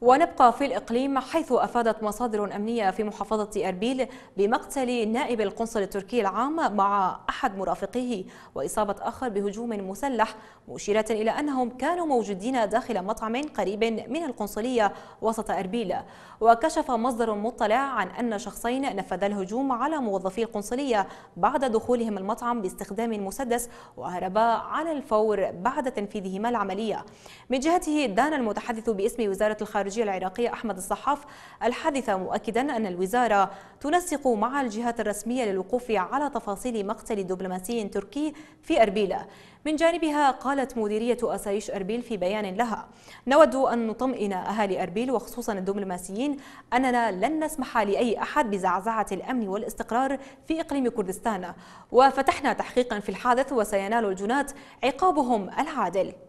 ونبقى في الإقليم حيث أفادت مصادر أمنية في محافظة أربيل بمقتل نائب القنصل التركي العام مع أحد مرافقيه وإصابة آخر بهجوم مسلح مشيرة إلى أنهم كانوا موجودين داخل مطعم قريب من القنصلية وسط أربيل وكشف مصدر مطلع عن أن شخصين نفذا الهجوم على موظفي القنصلية بعد دخولهم المطعم باستخدام مسدس وهربا على الفور بعد تنفيذهما العملية من جهته دان المتحدث باسم وزارة الخارجية الخارجية العراقية أحمد الصحاف الحادثة مؤكدا أن الوزارة تنسق مع الجهات الرسمية للوقوف على تفاصيل مقتل دبلوماسي تركي في أربيلة من جانبها قالت مديرية أسايش أربيل في بيان لها نود أن نطمئن أهالي أربيل وخصوصا الدبلوماسيين أننا لن نسمح لأي أحد بزعزعة الأمن والاستقرار في إقليم كردستان وفتحنا تحقيقا في الحادث وسينال الجنات عقابهم العادل